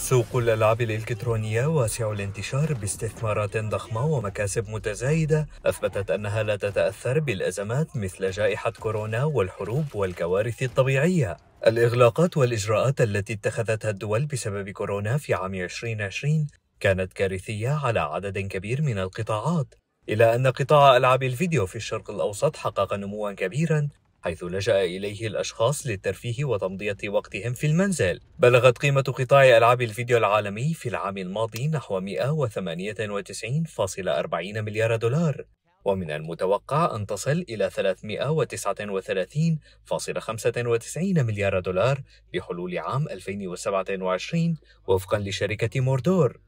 سوق الألعاب الإلكترونية واسع الانتشار باستثمارات ضخمة ومكاسب متزايدة أثبتت أنها لا تتأثر بالأزمات مثل جائحة كورونا والحروب والكوارث الطبيعية الإغلاقات والإجراءات التي اتخذتها الدول بسبب كورونا في عام 2020 كانت كارثية على عدد كبير من القطاعات إلى أن قطاع ألعاب الفيديو في الشرق الأوسط حقق نموا كبيرا حيث لجأ إليه الأشخاص للترفيه وتمضية وقتهم في المنزل بلغت قيمة قطاع ألعاب الفيديو العالمي في العام الماضي نحو 198.40 مليار دولار ومن المتوقع أن تصل إلى 339.95 مليار دولار بحلول عام 2027 وفقا لشركة موردور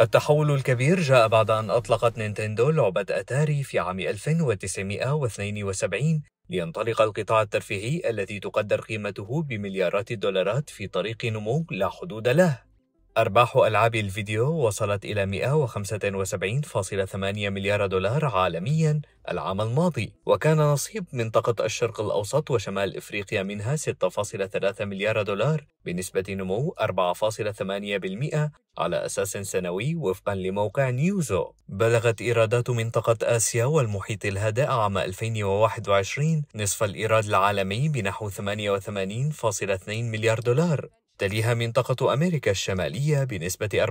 التحول الكبير جاء بعد أن أطلقت نينتندو لعبة أتاري في عام 1972 لينطلق القطاع الترفيهي الذي تقدر قيمته بمليارات الدولارات في طريق نمو لا حدود له أرباح ألعاب الفيديو وصلت إلى 175.8 مليار دولار عالمياً العام الماضي، وكان نصيب منطقة الشرق الأوسط وشمال إفريقيا منها 6.3 مليار دولار بنسبة نمو 4.8% على أساس سنوي وفقاً لموقع نيوزو. بلغت إيرادات منطقة آسيا والمحيط الهادئ عام 2021 نصف الإيراد العالمي بنحو 88.2 مليار دولار، تليها منطقة أمريكا الشمالية بنسبة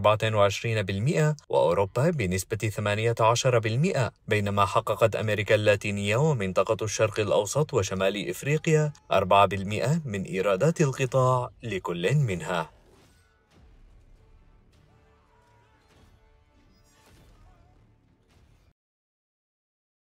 24% وأوروبا بنسبة 18% بينما حققت أمريكا اللاتينية ومنطقة الشرق الأوسط وشمال إفريقيا 4% من إيرادات القطاع لكل منها